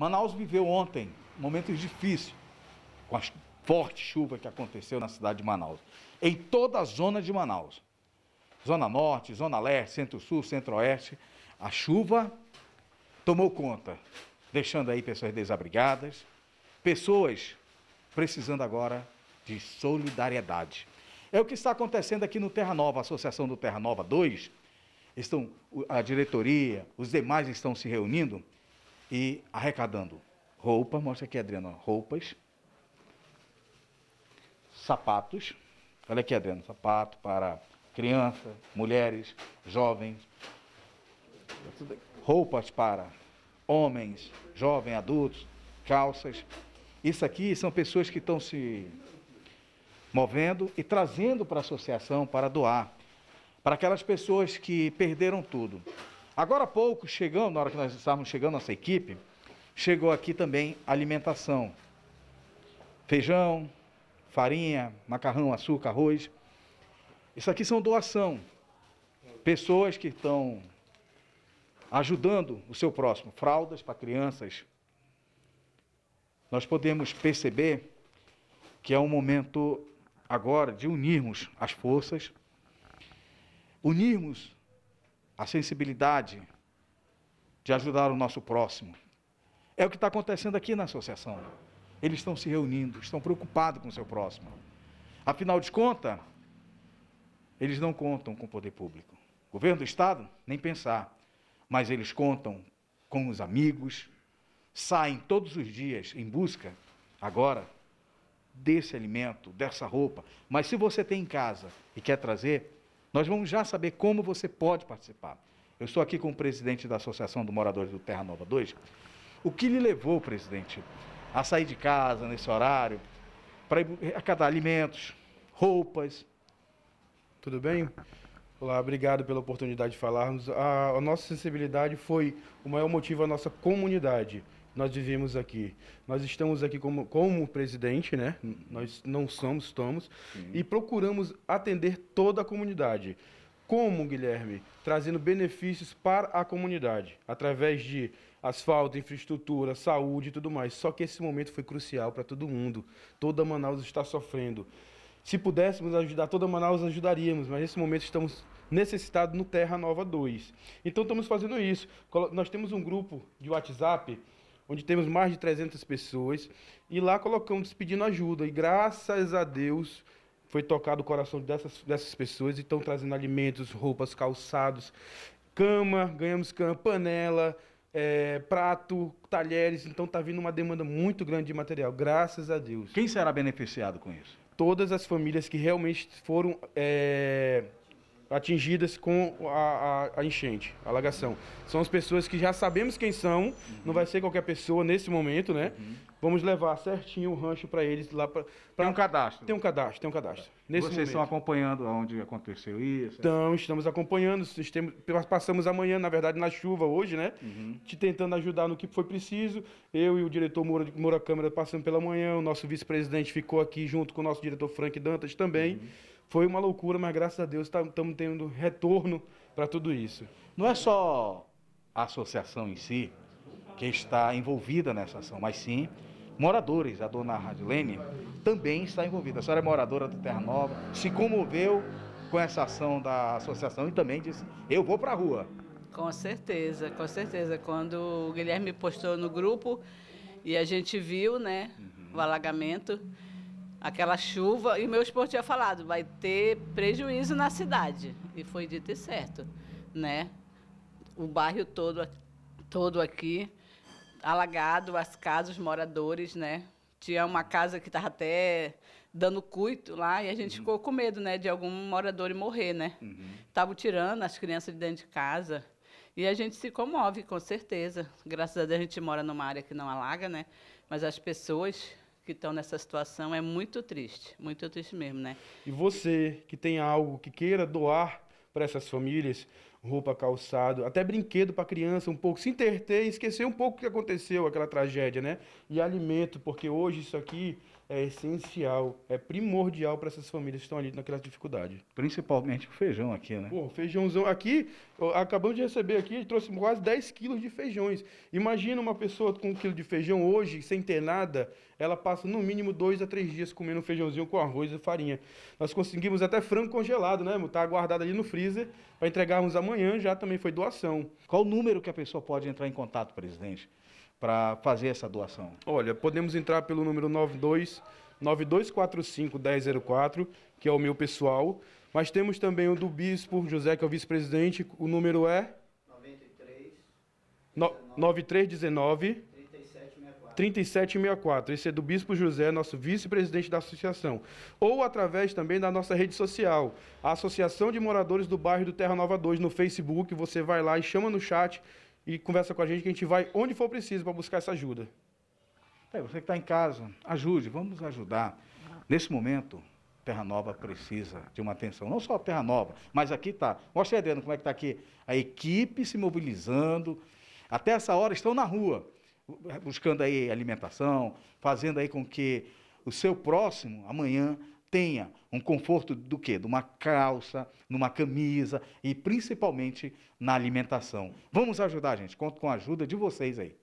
Manaus viveu ontem momentos difíceis, com a forte chuva que aconteceu na cidade de Manaus. Em toda a zona de Manaus, zona norte, zona leste, centro-sul, centro-oeste, a chuva tomou conta, deixando aí pessoas desabrigadas, pessoas precisando agora de solidariedade. É o que está acontecendo aqui no Terra Nova, a Associação do Terra Nova 2. Estão a diretoria, os demais estão se reunindo e arrecadando roupa, mostra aqui, Adriano, roupas, sapatos, olha aqui, Adriano, sapato para criança, mulheres, jovens, roupas para homens, jovens, adultos, calças. Isso aqui são pessoas que estão se movendo e trazendo para a associação para doar, para aquelas pessoas que perderam tudo. Agora há pouco, chegando, na hora que nós estávamos chegando, nossa equipe, chegou aqui também alimentação. Feijão, farinha, macarrão, açúcar, arroz. Isso aqui são doação. Pessoas que estão ajudando o seu próximo. Fraldas para crianças. Nós podemos perceber que é um momento agora de unirmos as forças, unirmos a sensibilidade de ajudar o nosso próximo. É o que está acontecendo aqui na associação. Eles estão se reunindo, estão preocupados com o seu próximo. Afinal de contas, eles não contam com o poder público. Governo do Estado? Nem pensar. Mas eles contam com os amigos, saem todos os dias em busca, agora, desse alimento, dessa roupa. Mas se você tem em casa e quer trazer, nós vamos já saber como você pode participar. Eu estou aqui com o presidente da Associação do Moradores do Terra Nova 2. O que lhe levou, presidente, a sair de casa nesse horário para acatar alimentos, roupas? Tudo bem? Olá, obrigado pela oportunidade de falarmos. A, a nossa sensibilidade foi o maior motivo à nossa comunidade nós vivemos aqui. Nós estamos aqui como, como presidente, né? Nós não somos, estamos, Sim. e procuramos atender toda a comunidade. Como, Guilherme? Trazendo benefícios para a comunidade, através de asfalto, infraestrutura, saúde e tudo mais. Só que esse momento foi crucial para todo mundo. Toda Manaus está sofrendo. Se pudéssemos ajudar toda Manaus, ajudaríamos, mas nesse momento estamos necessitados no Terra Nova 2. Então estamos fazendo isso. Nós temos um grupo de WhatsApp onde temos mais de 300 pessoas, e lá colocamos pedindo ajuda. E graças a Deus foi tocado o coração dessas, dessas pessoas e estão trazendo alimentos, roupas, calçados, cama, ganhamos cama, panela, é, prato, talheres. Então está vindo uma demanda muito grande de material, graças a Deus. Quem será beneficiado com isso? Todas as famílias que realmente foram. É atingidas com a, a, a enchente, a alagação. São as pessoas que já sabemos quem são, uhum. não vai ser qualquer pessoa nesse momento, né? Uhum. Vamos levar certinho o rancho para eles lá para tem um cadastro. Tem um cadastro, tem um cadastro. Nesse Vocês momento. estão acompanhando onde aconteceu isso? Então, estamos acompanhando, sistema, passamos amanhã, na verdade, na chuva hoje, né? Uhum. Te tentando ajudar no que foi preciso. Eu e o diretor Moura, Moura Câmara passando pela manhã, o nosso vice-presidente ficou aqui junto com o nosso diretor Frank Dantas também. Uhum foi uma loucura, mas graças a Deus estamos tá, tendo retorno para tudo isso. Não é só a associação em si que está envolvida nessa ação, mas sim moradores. A dona Radilene também está envolvida. A senhora é moradora do Terra Nova, se comoveu com essa ação da associação e também disse: eu vou para a rua. Com certeza, com certeza. Quando o Guilherme postou no grupo e a gente viu, né, uhum. o alagamento aquela chuva, e meu esposo tinha falado, vai ter prejuízo na cidade. E foi dito e certo, né? O bairro todo, todo aqui, alagado, as casas, os moradores, né? Tinha uma casa que estava até dando cuito lá e a gente uhum. ficou com medo, né, de algum morador morrer, né? Estavam uhum. tirando as crianças de dentro de casa. E a gente se comove, com certeza. Graças a Deus a gente mora numa área que não alaga, né? Mas as pessoas que estão nessa situação é muito triste, muito triste mesmo, né? E você que tem algo que queira doar para essas famílias, roupa, calçado, até brinquedo para criança, um pouco se interter, esquecer um pouco o que aconteceu, aquela tragédia, né? E alimento, porque hoje isso aqui é essencial, é primordial para essas famílias que estão ali naquela dificuldade. Principalmente o feijão aqui, né? Pô, feijãozão. Aqui, acabamos de receber aqui, trouxe quase 10 quilos de feijões. Imagina uma pessoa com um quilo de feijão hoje, sem ter nada, ela passa no mínimo dois a três dias comendo feijãozinho com arroz e farinha. Nós conseguimos até frango congelado, né? Tá guardado ali no freezer para entregarmos amanhã, já também foi doação. Qual o número que a pessoa pode entrar em contato, presidente? para fazer essa doação? Olha, podemos entrar pelo número 92 9245 1004, que é o meu pessoal, mas temos também o do bispo José, que é o vice-presidente, o número é 93 9319 3764. Esse é do Bispo José, nosso vice-presidente da associação. Ou através também da nossa rede social, a Associação de Moradores do Bairro do Terra Nova 2, no Facebook. Você vai lá e chama no chat e conversa com a gente que a gente vai onde for preciso para buscar essa ajuda. É, você que está em casa, ajude, vamos ajudar. Nesse momento, Terra Nova precisa de uma atenção. Não só Terra Nova, mas aqui está. Mostra aí, Adriano, como é que está aqui. A equipe se mobilizando. Até essa hora estão na rua, buscando aí alimentação, fazendo aí com que o seu próximo, amanhã, tenha um conforto do quê? De uma calça, numa camisa e principalmente na alimentação. Vamos ajudar, gente. Conto com a ajuda de vocês aí.